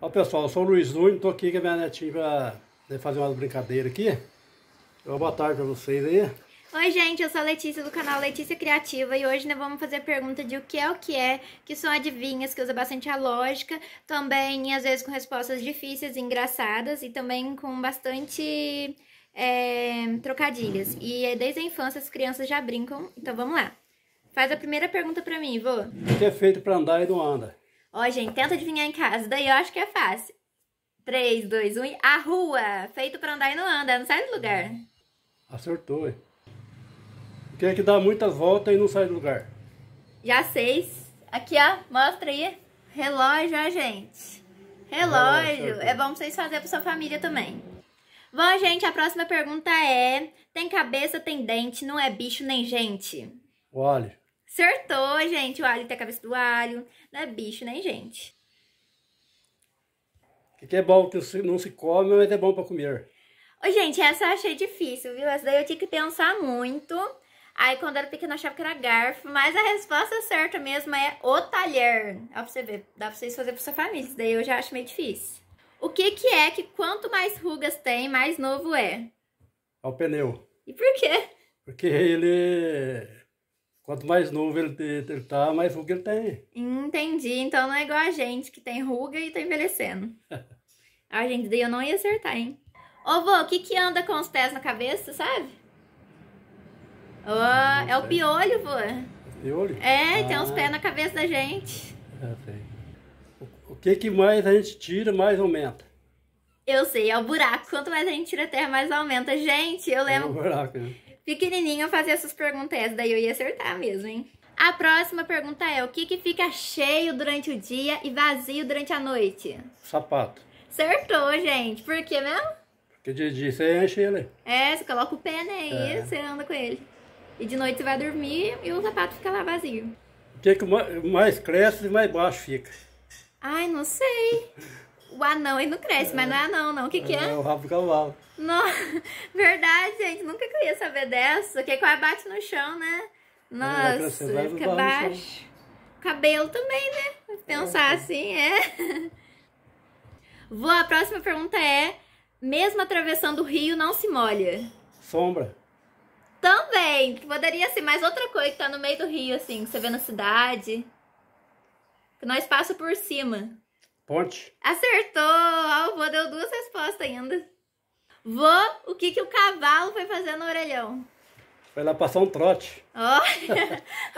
Ó pessoal, eu sou o Luiz Nunes, tô aqui com a minha netinha pra né, fazer uma brincadeira aqui. Uma boa tarde pra vocês aí. Oi gente, eu sou a Letícia do canal Letícia Criativa e hoje nós né, vamos fazer a pergunta de o que é o que é, que são adivinhas, que usa bastante a lógica, também às vezes com respostas difíceis e engraçadas e também com bastante é, trocadilhas. E é desde a infância as crianças já brincam, então vamos lá. Faz a primeira pergunta pra mim, vou. O que é feito pra andar e não anda? Ó, gente, tenta adivinhar em casa, daí eu acho que é fácil. 3, 2, 1. A rua. Feito pra andar e não anda, não sai do lugar. Acertou, hein? Quem é que dá muitas voltas e não sai do lugar? Já sei. Aqui, ó. Mostra aí. Relógio, ó, gente. Relógio. é bom vocês fazerem pra sua família também. Bom, gente, a próxima pergunta é... Tem cabeça, tem dente, não é bicho nem gente? Olha. Acertou, gente. O alho tem a cabeça do alho. Não é bicho, nem né, gente. O que é bom que não se come, mas é bom para comer. Ô, gente, essa eu achei difícil, viu? Essa daí eu tinha que pensar muito. Aí, quando era pequena, eu achava que era garfo. Mas a resposta é certa mesmo é o talher. Ó, pra você ver. Dá pra vocês fazerem pra sua família. Isso daí eu já acho meio difícil. O que que é que quanto mais rugas tem, mais novo é? É o pneu. E por quê? Porque ele Quanto mais novo ele, ele tá, mais ruga ele tem. Entendi. Então não é igual a gente que tem ruga e tá envelhecendo. a gente, daí eu não ia acertar, hein? Ô, vô, o que que anda com os pés na cabeça, sabe? Oh, é o piolho, vô. piolho? É, ah. tem uns ah. pés na cabeça da gente. É, O, o que que mais a gente tira, mais aumenta? Eu sei, é o buraco. Quanto mais a gente tira a terra, mais aumenta. Gente, eu lembro. É o buraco, né? pequenininho fazer essas perguntas, daí eu ia acertar mesmo, hein? A próxima pergunta é: o que, que fica cheio durante o dia e vazio durante a noite? Sapato. Acertou, gente. Por quê mesmo? Porque de dia você enche ele. É, você coloca o pé, né? E é. você anda com ele. E de noite você vai dormir e o sapato fica lá vazio. O que, que mais cresce e mais baixo fica? Ai, não sei. O anão, ele não cresce, é. mas não é anão, não. O que, que é? É o rabo cavalo. Não, verdade, gente. Nunca queria saber dessa. Que é quase bate no chão, né? Nossa, é, vai fica baixo. Cabelo também, né? Pensar é, é. assim, é. Vou, a próxima pergunta é: mesmo atravessando o rio, não se molha? Sombra. Também, poderia ser mais outra coisa que tá no meio do rio, assim, que você vê na cidade. Que nós passa por cima. Ponte. Acertou! Alvô ah, deu duas respostas ainda. Vô, o que, que o cavalo foi fazer no orelhão? Foi lá passar um trote. Ó, oh.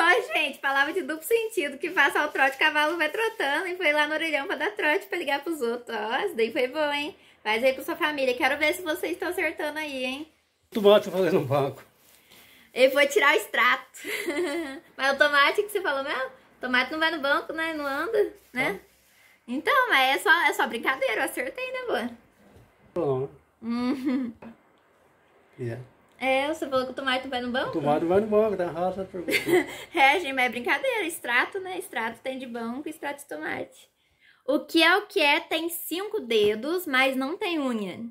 oh, gente, palavra de duplo sentido. Que passa o trote, cavalo vai trotando. E foi lá no orelhão pra dar trote, pra ligar pros outros. Ó, oh, isso daí foi bom, hein? Faz aí pra sua família. Quero ver se vocês estão acertando aí, hein? Tomate fazer no banco. Ele foi tirar o extrato. Mas o tomate que você falou meu. Tomate não vai no banco, né? Não anda, né? Então, mas é só, é só brincadeira, eu acertei, né, Boa? Bom. Yeah. Uhum. É. é, você falou que o tomate vai no banco? O tomate vai no banco, da raça. Por... Tá é, gente, mas é brincadeira. Extrato, né? Extrato tem de banco, extrato de tomate. O que é o que é tem cinco dedos, mas não tem unha?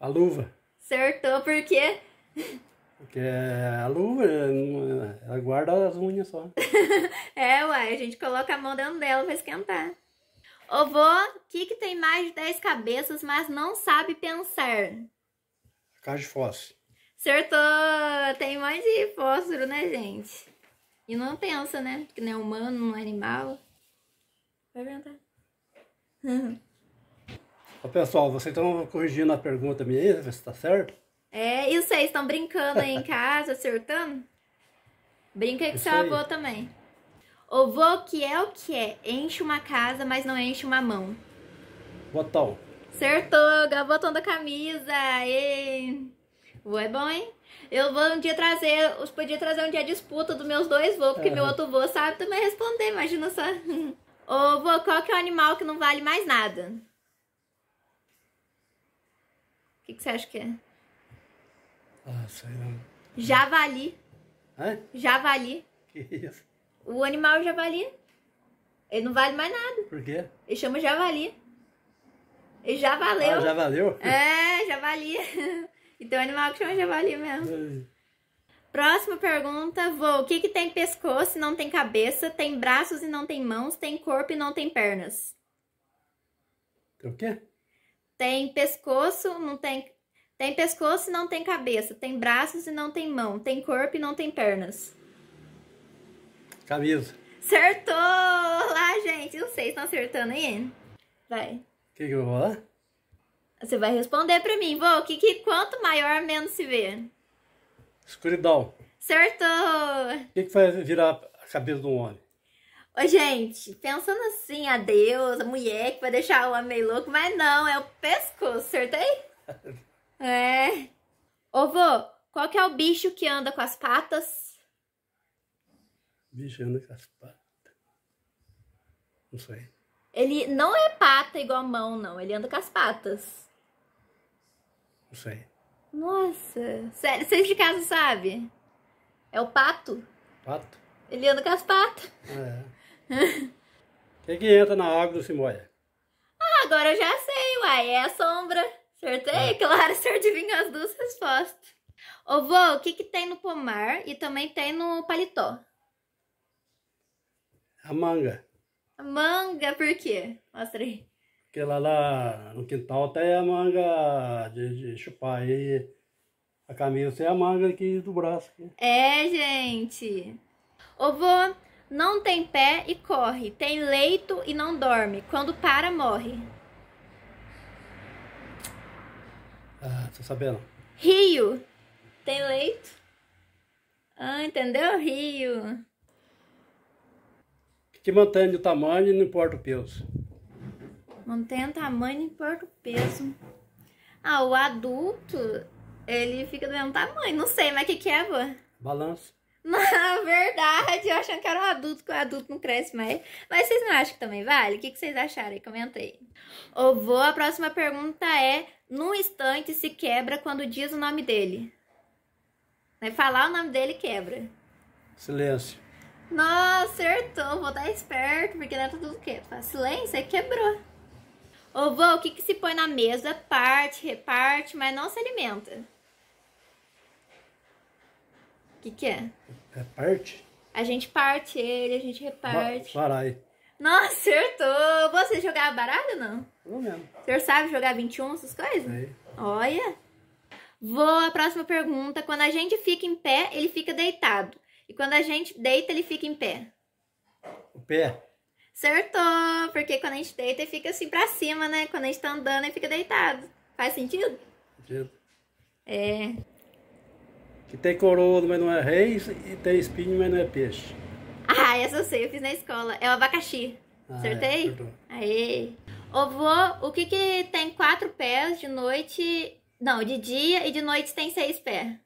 A luva. Acertou, por quê? Porque a luva, guarda as unhas só. é, uai, a gente coloca a mão dentro dela pra esquentar. Ô vô, que que tem mais de 10 cabeças, mas não sabe pensar? Caixa de fósforo. Acertou! Tem um monte de fósforo, né, gente? E não pensa, né? Que não é humano, não é animal. Vai perguntar. Ô, pessoal, vocês estão corrigindo a pergunta minha aí? se tá certo? É, e vocês estão brincando aí em casa, acertando? Brinca com seu avô também. O vô que é o que é? Enche uma casa, mas não enche uma mão. Botão. Acertou, gabotão da camisa. E... Vô é bom, hein? Eu vou um dia trazer, os podia trazer um dia disputa dos meus dois vô, porque meu outro vô sabe também responder, imagina só. Ô vô, qual que é o animal que não vale mais nada? O que, que você acha que é? Ah, sei lá. Javali. Hã? Javali. Que isso? O animal javali. Ele não vale mais nada. Por quê? Ele chama javali. Ele já valeu. Ah, já valeu? É, javali. Então animal que chama javali mesmo. É. Próxima pergunta, vou. O que, que tem pescoço e não tem cabeça, tem braços e não tem mãos, tem corpo e não tem pernas? Tem o quê? Tem pescoço, não tem tem pescoço e não tem cabeça, tem braços e não tem mão, tem corpo e não tem pernas. Camisa. Acertou! Lá, gente, não sei se estão tá acertando aí. Vai. O que, que eu vou falar? Você vai responder pra mim, vou. Que, que quanto maior, menos se vê? Escuridão. Acertou! O que, que faz virar a cabeça do homem? Ô, gente, pensando assim, a Deus, a mulher que vai deixar o homem meio louco, mas não, é o pescoço, acertei? É. Ô, vô, qual que é o bicho que anda com as patas? Bicho anda com as patas. Não sei. Ele não é pata igual mão, não. Ele anda com as patas. Não sei. Nossa. Sério, vocês de casa sabem? É o pato? Pato? Ele anda com as patas. É. O que, que entra na água e se molha? Ah, agora eu já sei, uai. É a sombra. Acertei, é. claro, se eu as duas respostas. Ô, vô, o que que tem no pomar e também tem no paletó? A manga. A manga, por quê? Mostra aí. Porque lá, lá no quintal tem a manga de, de chupar aí. A camisa tem a manga aqui do braço. Aqui. É, gente. Ô, vô, não tem pé e corre. Tem leito e não dorme. Quando para, morre. tô sabendo. Rio tem leito. Ah, entendeu? Rio. Que mantém o tamanho e não importa o peso. Mantém o tamanho e não importa o peso. Ah, o adulto, ele fica do mesmo tamanho. Não sei, mas o que que é, vó? Balanço. Na verdade, eu achando que era um adulto, que o adulto não cresce mais. Mas vocês não acham que também vale? O que, que vocês acharam aí? Comenta aí. Ô, vô, a próxima pergunta é num instante se quebra quando diz o nome dele. Né? Falar o nome dele quebra. Silêncio. Nossa, acertou, vou dar esperto, porque não é tudo que. Silêncio, aí quebrou. O vô, o que, que se põe na mesa? Parte, reparte, mas não se alimenta. O que, que é? Reparte? É a gente parte ele, a gente reparte. Varai. Nossa, acertou! Você jogava baralho ou não? Não mesmo. O senhor sabe jogar 21, essas coisas? Aí. Olha! Vou à próxima pergunta. Quando a gente fica em pé, ele fica deitado. E quando a gente deita, ele fica em pé. O pé? Acertou! Porque quando a gente deita, ele fica assim pra cima, né? Quando a gente tá andando, ele fica deitado. Faz sentido? Sentido. É. Que tem coroa, mas não é rei, e tem espinho, mas não é peixe. Ah, essa eu sei, eu fiz na escola. É o abacaxi. Ah, é, Acertei? É, acertou. Aê. o que que tem quatro pés de noite... Não, de dia e de noite tem seis pés?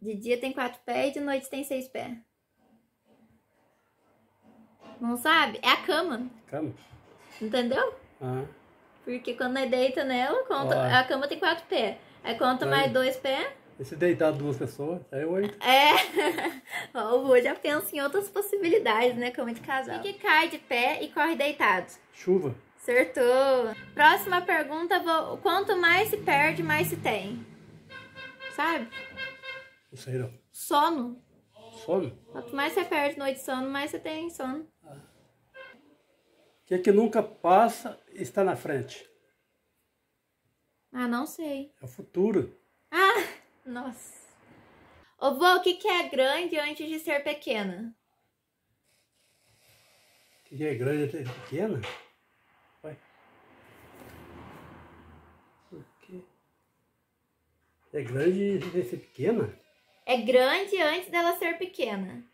De dia tem quatro pés e de noite tem seis pés. Não sabe? É a cama. Cama. Entendeu? Ah. Porque quando nós deita nela, conta, a cama tem quatro pés. Aí conta mais dois pés esse deitado deitar duas pessoas, é oito. É. Ou já penso em outras possibilidades, né? Como de casal. O que cai de pé e corre deitado? Chuva. Acertou. Próxima pergunta: vou... quanto mais se perde, mais se tem? Sabe? Não sei não. Sono. Sono? Quanto mais você perde noite de sono, mais você tem sono. O que que, é que nunca passa e está na frente? Ah, não sei. É o futuro. Ah! Nossa. Ô, vô, o que, que é grande antes de ser pequena? O que, que é grande antes de ser pequena? Vai. O que? É grande antes de ser pequena? É grande antes dela ser pequena.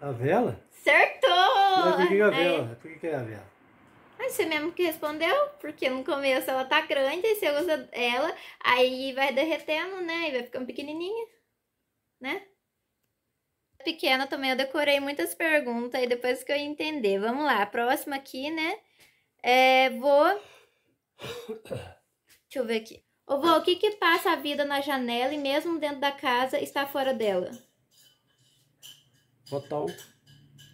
A vela? Acertou! Mas por que, que é a vela? Aí... Por que, que é a vela? Mas você mesmo que respondeu, porque no começo ela tá grande, aí você usa ela, aí vai derretendo, né? E vai ficando pequenininha, né? Pequena também eu decorei muitas perguntas aí depois que eu entender. Vamos lá, a próxima aqui, né? É, vou... Deixa eu ver aqui. Ô, vô, o que que passa a vida na janela e mesmo dentro da casa está fora dela? Total.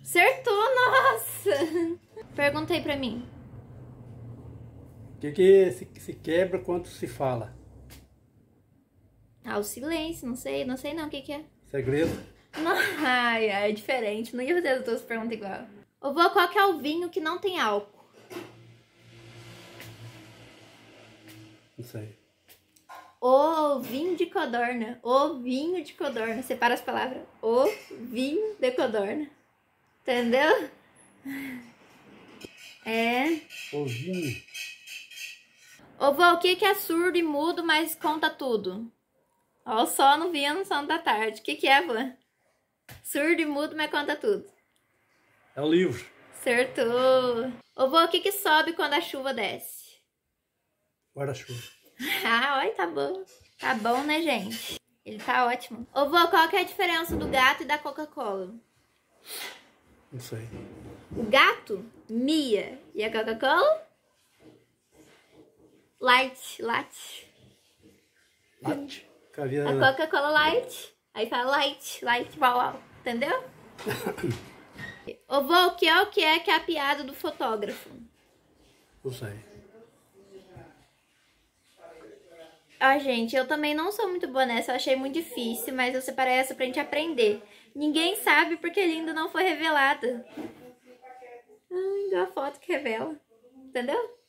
Acertou, nossa! Pergunta aí pra mim. O que, que se, se, quebra quando se fala? Ah, o silêncio, não sei, não sei não o que, que é. Segredo? Não, ai, ai, é diferente, não ia fazer as duas perguntas igual. Ô vô, qual que é o vinho que não tem álcool? Não sei. O vinho de codorna, o vinho de codorna, separa as palavras, o vinho de codorna, entendeu? É... O vinho... O que é surdo e mudo, mas conta tudo. Ó, só não via no sono da tarde. O que, que é, Van? Surdo e mudo, mas conta tudo. É o livro. Acertou. O que sobe quando a chuva desce. Guarda-chuva. ah, olha, tá bom. Tá bom, né, gente? Ele tá ótimo. Ô, vô, qual que é a diferença do gato e da Coca-Cola? Não sei. O gato mia e a Coca-Cola Light, light. Light. A Coca-Cola light. Aí fala light, light, uau, uau. Entendeu? Ô, vô, o que é o que é que é a piada do fotógrafo? Não sei. Ah, gente, eu também não sou muito boa nessa, eu achei muito difícil, mas eu separei essa pra gente aprender. Ninguém sabe porque ele ainda não foi revelado. Ai, deu a foto que revela. Entendeu?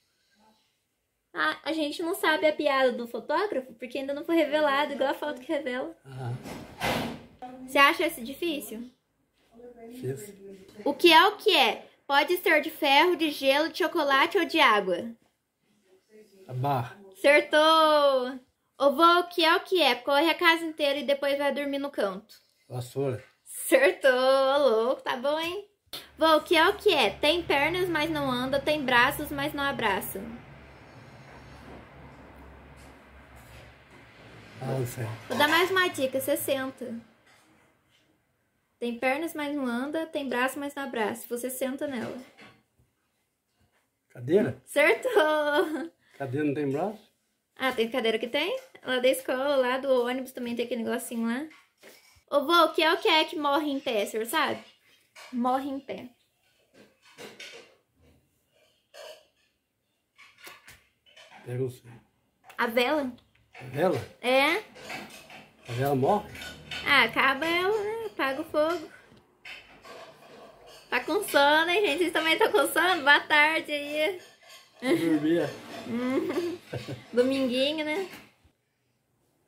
a, a gente não sabe a piada do fotógrafo porque ainda não foi revelado, igual a foto que revela. Uhum. Você acha isso difícil? O que é o que é? Pode ser de ferro, de gelo, de chocolate ou de água? A barra. Acertou! O voo, o que é o que é? Corre a casa inteira e depois vai dormir no canto. Vassoura. Acertou, louco, tá bom, hein? Vou, o que é o que é? Tem pernas, mas não anda, tem braços, mas não abraça. Nossa. Ah, Vou dar mais uma dica, 60. Tem pernas, mas não anda, tem braço, mas não abraça. Você senta nela. Cadeira? Acertou! Cadeira não tem braço? Ah, tem cadeira que tem? Lá da escola, lá do ônibus também tem aquele negocinho lá. Ô, vô, o que é o que é que morre em pé, senhor sabe? Morre em pé. Pega o A vela? É vela? É. A vela morre? Ah, acaba ela, né? Apaga o fogo. Tá com sono, hein, gente? Vocês também estão com sono? Boa tarde aí. Dormia. É. Dominguinho, né?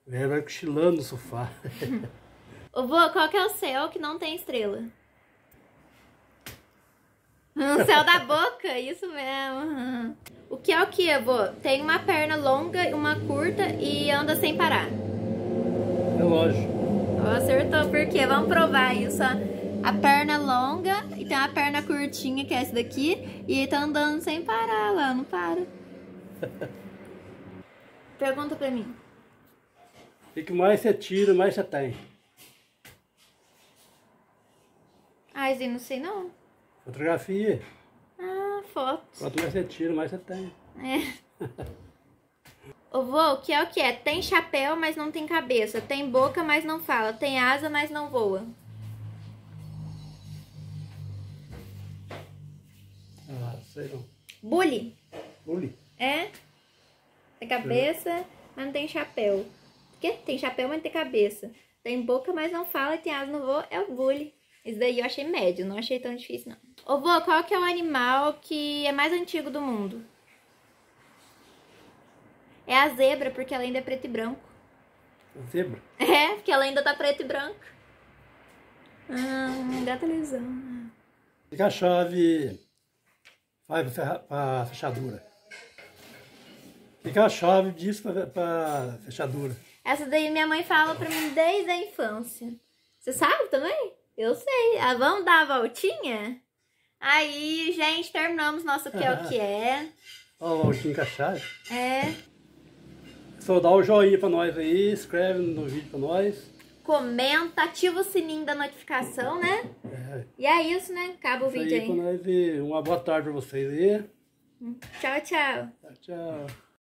Ela vai cochilando no sofá. Ô, Vô, qual que é o céu que não tem estrela? No céu da boca, isso mesmo. O que é o que? Kiebo? Tem uma perna longa e uma curta e anda sem parar. Relógio. É oh, acertou, por quê? Vamos provar isso, A perna longa e tem uma perna curtinha, que é essa daqui, e tá andando sem parar lá, não para. Pergunta pra mim. O que mais você tira, mais você tem? Ai, Zé, não sei não. Fotografia. Ah, foto. Quanto mais você tira, mais você tem. É. Ô vô, o que é o que é? Tem chapéu, mas não tem cabeça. Tem boca, mas não fala. Tem asa, mas não voa. Ah, sei não. Bully. Bully? É. Tem cabeça, mas não tem chapéu. O quê? Tem chapéu, mas não tem cabeça. Tem boca, mas não fala. E tem asa, não voa. É o bully. Esse daí eu achei médio, não achei tão difícil, não. Ô, vô, qual que é o animal que é mais antigo do mundo? É a zebra, porque ela ainda é preto e branco. Zebra? É, porque ela ainda tá preto e branco. Ah, dá televisão. Fica a chave. Vai pra fechadura. Fica a chave disso pra, pra fechadura. Essa daí minha mãe fala pra mim desde a infância. Você sabe também? Eu sei. Ah, vamos dar a voltinha? Aí, gente, terminamos nosso que é o que é. Ó, a voltinha encaixada. É. Só dá o um joinha pra nós aí, escreve no vídeo pra nós. Comenta, ativa o sininho da notificação, né? É. E é isso, né? Acaba o isso vídeo aí. aí. Pra nós e uma boa tarde pra vocês aí. Tchau, tchau. Tchau, tchau.